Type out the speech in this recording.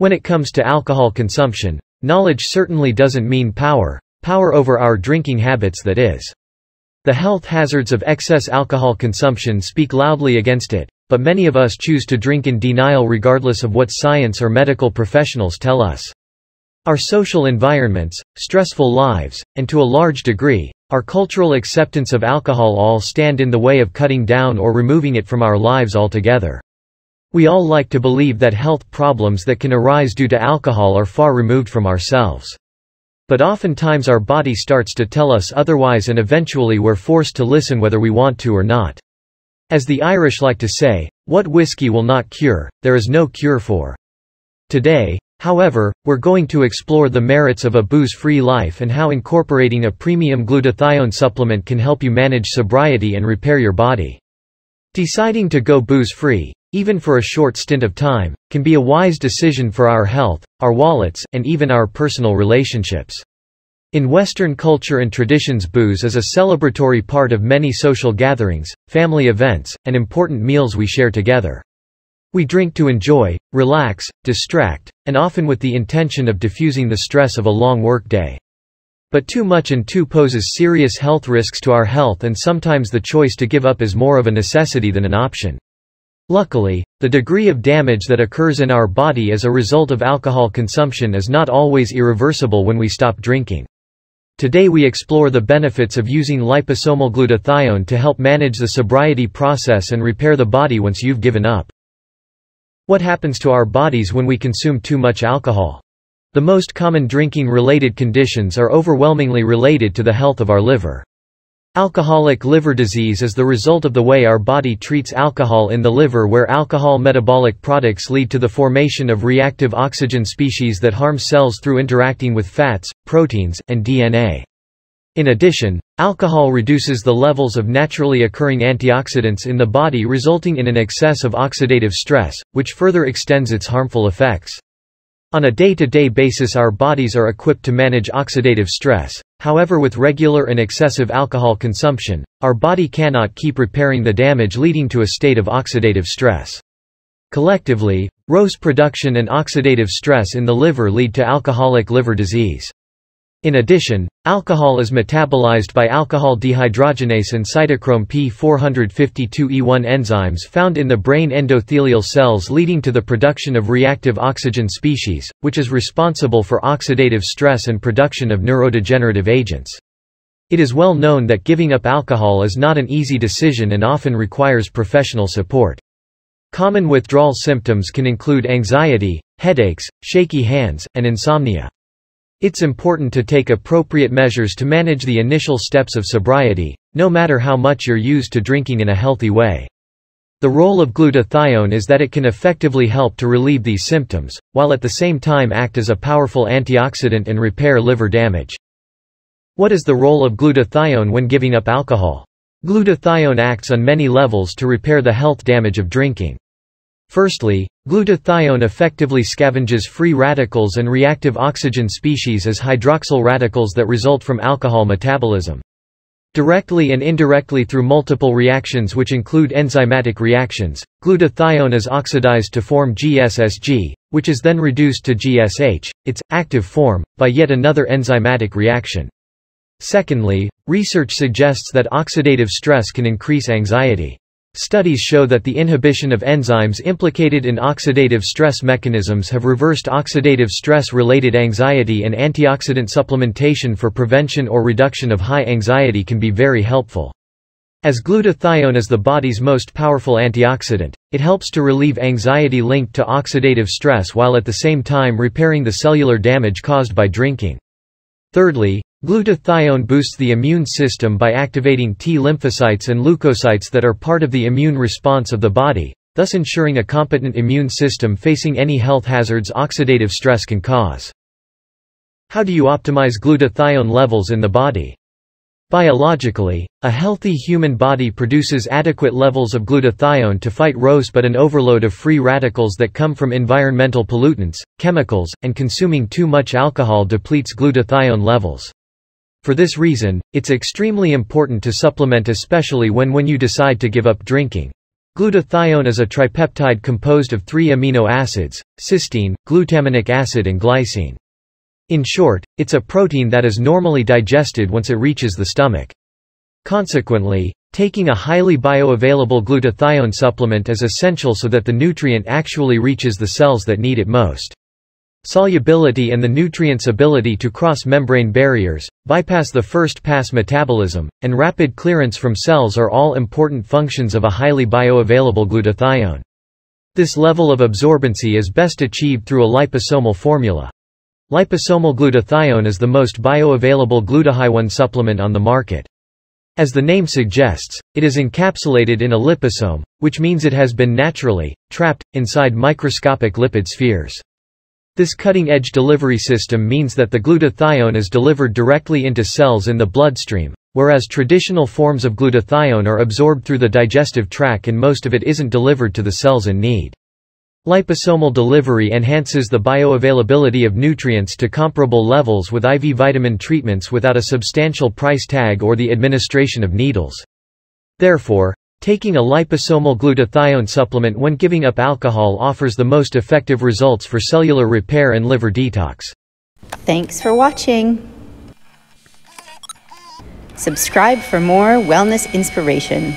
When it comes to alcohol consumption, knowledge certainly doesn't mean power, power over our drinking habits that is. The health hazards of excess alcohol consumption speak loudly against it, but many of us choose to drink in denial regardless of what science or medical professionals tell us. Our social environments, stressful lives, and to a large degree, our cultural acceptance of alcohol all stand in the way of cutting down or removing it from our lives altogether. We all like to believe that health problems that can arise due to alcohol are far removed from ourselves. But oftentimes our body starts to tell us otherwise and eventually we're forced to listen whether we want to or not. As the Irish like to say, what whiskey will not cure, there is no cure for. Today, However, we're going to explore the merits of a booze-free life and how incorporating a premium glutathione supplement can help you manage sobriety and repair your body. Deciding to go booze-free, even for a short stint of time, can be a wise decision for our health, our wallets, and even our personal relationships. In Western culture and traditions booze is a celebratory part of many social gatherings, family events, and important meals we share together. We drink to enjoy, relax, distract, and often with the intention of diffusing the stress of a long workday. But too much and too poses serious health risks to our health and sometimes the choice to give up is more of a necessity than an option. Luckily, the degree of damage that occurs in our body as a result of alcohol consumption is not always irreversible when we stop drinking. Today we explore the benefits of using liposomal glutathione to help manage the sobriety process and repair the body once you've given up. What happens to our bodies when we consume too much alcohol? The most common drinking-related conditions are overwhelmingly related to the health of our liver. Alcoholic liver disease is the result of the way our body treats alcohol in the liver where alcohol metabolic products lead to the formation of reactive oxygen species that harm cells through interacting with fats, proteins, and DNA. In addition, alcohol reduces the levels of naturally occurring antioxidants in the body resulting in an excess of oxidative stress, which further extends its harmful effects. On a day-to-day -day basis our bodies are equipped to manage oxidative stress, however with regular and excessive alcohol consumption, our body cannot keep repairing the damage leading to a state of oxidative stress. Collectively, ROS production and oxidative stress in the liver lead to alcoholic liver disease. In addition, alcohol is metabolized by alcohol dehydrogenase and cytochrome P452E1 enzymes found in the brain endothelial cells leading to the production of reactive oxygen species, which is responsible for oxidative stress and production of neurodegenerative agents. It is well known that giving up alcohol is not an easy decision and often requires professional support. Common withdrawal symptoms can include anxiety, headaches, shaky hands, and insomnia. It's important to take appropriate measures to manage the initial steps of sobriety, no matter how much you're used to drinking in a healthy way. The role of glutathione is that it can effectively help to relieve these symptoms, while at the same time act as a powerful antioxidant and repair liver damage. What is the role of glutathione when giving up alcohol? Glutathione acts on many levels to repair the health damage of drinking. Firstly, glutathione effectively scavenges free radicals and reactive oxygen species as hydroxyl radicals that result from alcohol metabolism. Directly and indirectly through multiple reactions which include enzymatic reactions, glutathione is oxidized to form GSSG, which is then reduced to GSH, its active form, by yet another enzymatic reaction. Secondly, research suggests that oxidative stress can increase anxiety. Studies show that the inhibition of enzymes implicated in oxidative stress mechanisms have reversed oxidative stress-related anxiety and antioxidant supplementation for prevention or reduction of high anxiety can be very helpful. As glutathione is the body's most powerful antioxidant, it helps to relieve anxiety linked to oxidative stress while at the same time repairing the cellular damage caused by drinking. Thirdly, glutathione boosts the immune system by activating T lymphocytes and leukocytes that are part of the immune response of the body, thus ensuring a competent immune system facing any health hazards oxidative stress can cause. How do you optimize glutathione levels in the body? Biologically, a healthy human body produces adequate levels of glutathione to fight ROS but an overload of free radicals that come from environmental pollutants, chemicals, and consuming too much alcohol depletes glutathione levels. For this reason, it's extremely important to supplement especially when when you decide to give up drinking. Glutathione is a tripeptide composed of three amino acids, cysteine, glutaminic acid and glycine. In short, it's a protein that is normally digested once it reaches the stomach. Consequently, taking a highly bioavailable glutathione supplement is essential so that the nutrient actually reaches the cells that need it most. Solubility and the nutrient's ability to cross membrane barriers, bypass the first-pass metabolism, and rapid clearance from cells are all important functions of a highly bioavailable glutathione. This level of absorbency is best achieved through a liposomal formula. Liposomal glutathione is the most bioavailable glutathione supplement on the market. As the name suggests, it is encapsulated in a liposome, which means it has been naturally trapped inside microscopic lipid spheres. This cutting-edge delivery system means that the glutathione is delivered directly into cells in the bloodstream, whereas traditional forms of glutathione are absorbed through the digestive tract and most of it isn't delivered to the cells in need. Liposomal delivery enhances the bioavailability of nutrients to comparable levels with IV vitamin treatments without a substantial price tag or the administration of needles. Therefore, taking a liposomal glutathione supplement when giving up alcohol offers the most effective results for cellular repair and liver detox. Thanks for watching. Subscribe for more wellness inspiration.